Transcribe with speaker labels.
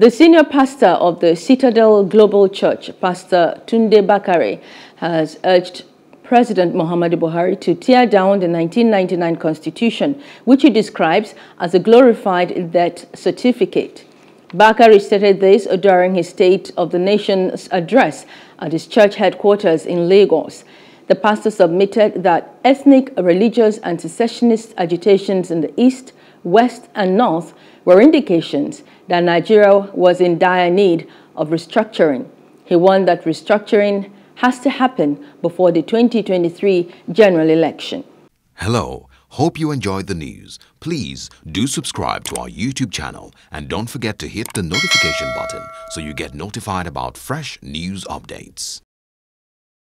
Speaker 1: The senior pastor of the Citadel Global Church, Pastor Tunde Bakare, has urged President Muhammadu Buhari to tear down the 1999 constitution, which he describes as a glorified death certificate. Bakari stated this during his State of the Nation's address at his church headquarters in Lagos. The pastor submitted that ethnic, religious, and secessionist agitations in the East – west and north were indications that Nigeria was in dire need of restructuring. He warned that restructuring has to happen before the 2023 general election.
Speaker 2: Hello, hope you enjoyed the news. Please do subscribe to our YouTube channel and don't forget to hit the notification button so you get notified about fresh news updates.